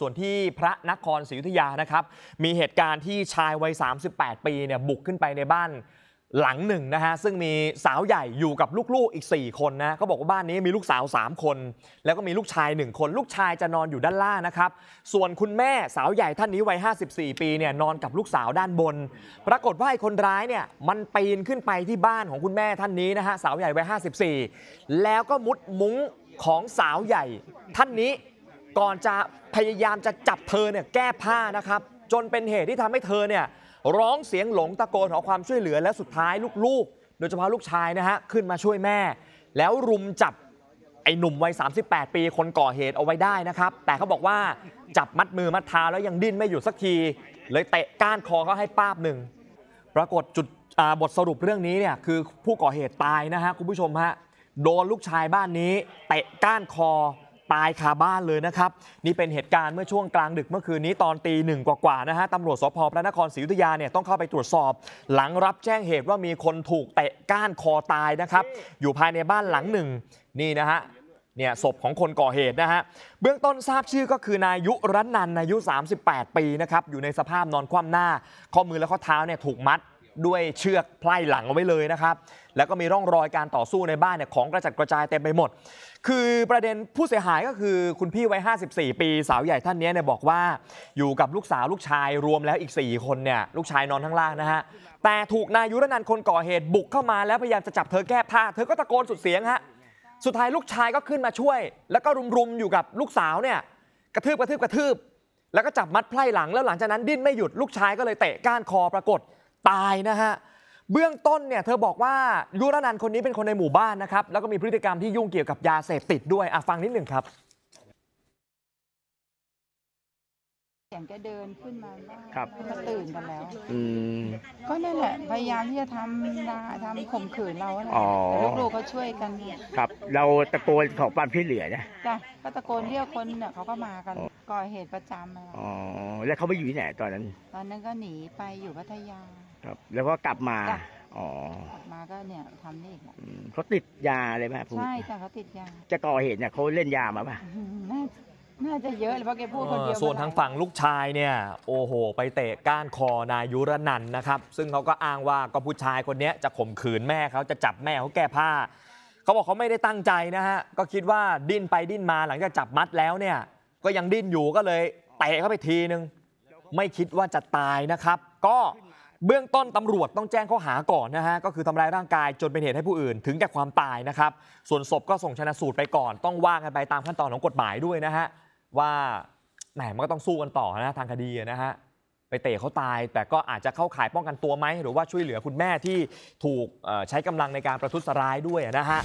ส่วนที่พระนครศรีอยุธยานะครับ มีเหตุการณ์ที่ชายวัย38 ปีเนี่ยบุกขึ้นไปในบ้านหลังหนึ่งนะฮะซึ่งมีสาวใหญ่อยู่กับลูกๆอีก 4 คนนะเขาบอกว่าบ้านนี้มีลูกสาว3คน แล้วก็มีลูกชาย 1 คน ลูกชายจะนอนอยู่ด้านล่างนะครับ ส่วนคุณแม่สาวใหญ่ท่านนี้วัย54 ปีเนี่ยนอนกับลูกสาวด้านบน ปรากฏว่าไอ้คนร้ายเนี่ยมันปีนขึ้นไปที่บ้านของคุณแม่ท่านนี้นะฮะสาวใหญ่วัย54 แล้วก็มุดมุ้งของสาวใหญ่ท่านนี้ก่อนจะพยายามจะจับเธอเนี่ยแก้ผ้านะครับ จนเป็นเหตุที่ทำให้เธอเนี่ยร้องเสียงหลงตะโกนขอความช่วยเหลือและสุดท้ายลูกๆ โดยเฉพาะลูกชายนะฮะขึ้นมาช่วยแม่ แล้วรุมจับไอ้หนุ่มวัย 38 ปีคนก่อเหตุเอาไว้ได้นะครับ แต่เขาบอกว่าจับมัดมือมัดเท้าแล้วยังดิ้นไม่อยู่สักทีเลยเตะก้านคอเขาให้ป้าบหนึ่งปรากฏจุดบทสรุปเรื่องนี้เนี่ยคือผู้ก่อเหตุตายนะฮะคุณผู้ชมฮะโดนลูกชายบ้านนี้เตะก้านคอตายคาบ้านเลยนะครับนี่เป็นเหตุการณ์เมื่อช่วงกลางดึกเมื่อคืนนี้ตอนตีหนึ่งกว่าๆนะฮะตำรวจสพพระนครศรีอยุธยาเนี่ยต้องเข้าไปตรวจสอบ หลังรับแจ้งเหตุว่ามีคนถูกเตะก้านคอตายนะครับอยู่ภายในบ้านหลังหนึ่งนี่นะฮะเนี่ยศพของคนก่อเหตุนะฮะเบื้องต้นทราบชื่อก็คือนายุรัตนันอายุ 38 ปีนะครับอยู่ในสภาพนอนคว่ำหน้า ข้อมือและข้อเท้าเนี่ยถูกมัดด้วยเชือกไพล่หลัง เอาไว้เลยนะครับ แล้วก็มีร่องรอยการต่อสู้ในบ้านเนี่ยของกระจัดกระจายเต็มไปหมด คือประเด็นผู้เสียหายก็คือคุณพี่วัย54 ปีสาวใหญ่ท่านนี้เนี่ยบอกว่า อยู่กับลูกสาวลูกชายรวมแล้วอีก 4 คนเนี่ย ลูกชายนอนข้างล่างนะฮะ แต่ถูกนายยุรนันคนก่อเหตุบุกเข้ามาแล้วพยายามจะจับเธอแก้ผ้าเธอก็ตะโกนสุดเสียงฮะสุดท้ายลูกชายก็ขึ้นมาช่วย แล้วก็รุมๆอยู่กับลูกสาวเนี่ยกระทืบกระทืบกระทืบ แล้วก็จับมัดไพล่หลังแล้วหลังจากนั้นดิ้นไม่หยุดลูกชายก็เลยเตะก้านคอปรากฏตายนะฮะเบื้องต้นเนี่ย เธอบอกว่ายุรนันคนนี้เป็นคนในหมู่บ้านนะครับ แล้วก็มีพฤติกรรมที่ยุ่งเกี่ยวกับยาเสพติดด้วยอ่ะฟังนิดหนึ่งครับสียงแกเดินขึ้นมา้ครับก็ตื่นกันแล้วอืมก็นั่นแหละพยายามที่จะทำนาทำข่มขืนเราอะไรลูกๆก็ช่วยกัน ครับ เราตะโกนขอความช่วยเหลือนะจ้ะก็ตะโกนเรียกคนเนี่ยเขาก็มากันก่อเหตุประจำออ๋อแล้วเขาไปอยู่ที่ไหนตอนนั้นตอนนั้นก็หนีไปอยู่พัทยาครับ แล้วก็กลับมาอ๋อกลับมาก็เนี่ยทำนี่อีกเขาติดยาเลยไหมใช่จ้ะเขาติดยาจะก่อเหตุเนี่ยเขาเล่นยามาป่ะน่าจะเยอะเลยเพราะแกพูดคนเดียวส่วนทางฝั่งลูกชายเนี่ยโอ้โห ไปเตะก้านคอนายยุรนันนะครับ ซึ่งเขาก็อ้างว่าก็ผู้ชายคนนี้จะข่มขืนแม่เขาจะจับแม่เขาแก้ผ้าเขาบอกเขาไม่ได้ตั้งใจนะฮะก็คิดว่าดิ้นไปดิ้นมาหลังจากจับมัดแล้วเนี่ย ก็ยังดิ้นอยู่ก็เลยเตะเข้าไปทีนึงไม่คิดว่าจะตายนะครับ ก็เบื้องต้นตำรวจต้องแจ้งข้อหาก่อนนะฮะก็คือทำร้ายร่างกายจนเป็นเหตุให้ผู้อื่นถึงแก่ความตายนะครับ ส่วนศพก็ส่งชนะสูตรไปก่อนต้องว่ากันไปตามขั้นตอนของกฎหมายด้วยนะฮะว่าแหมมันก็ต้องสู้กันต่อนะทางคดีนะฮะไปเตะเขาตายแต่ก็อาจจะเข้าข่ายป้องกันตัวไหม หรือว่าช่วยเหลือคุณแม่ที่ถูกใช้กำลังในการประทุษร้ายด้วยนะฮะ